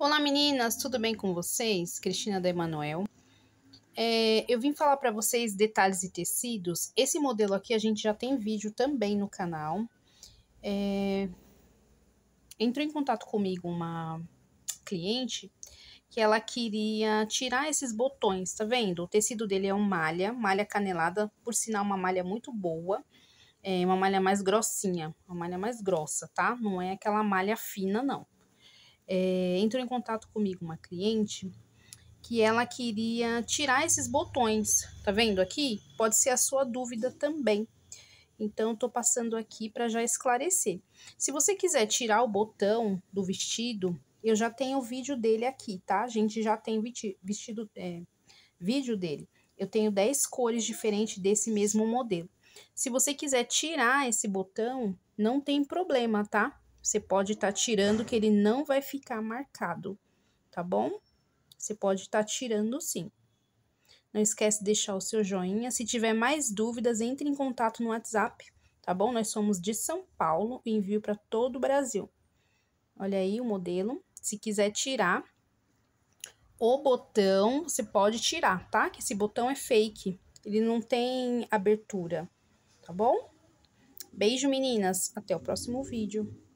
Olá meninas, tudo bem com vocês? Cristina da Emanuel. É, eu vim falar para vocês detalhes e tecidos. Esse modelo aqui a gente já tem vídeo também no canal. É, entrou em contato comigo uma cliente que ela queria tirar esses botões, tá vendo? O tecido dele é um malha, malha canelada, por sinal uma malha muito boa, é uma malha mais grossinha, uma malha mais grossa, tá? Não é aquela malha fina, não é, entrou em contato comigo uma cliente que ela queria tirar esses botões, tá vendo aqui? Pode ser a sua dúvida também. Então, tô passando aqui para já esclarecer. Se você quiser tirar o botão do vestido, eu já tenho o vídeo dele aqui, tá? A gente já tem vestido, é, vídeo dele. Eu tenho 10 cores diferentes desse mesmo modelo. Se você quiser tirar esse botão, não tem problema, tá? Você pode estar tá tirando que ele não vai ficar marcado, tá bom? Você pode estar tá tirando sim. Não esquece de deixar o seu joinha. Se tiver mais dúvidas, entre em contato no WhatsApp, tá bom? Nós somos de São Paulo e envio para todo o Brasil. Olha aí o modelo. Se quiser tirar o botão, você pode tirar, tá? Que esse botão é fake. Ele não tem abertura, tá bom? Beijo, meninas. Até o próximo vídeo.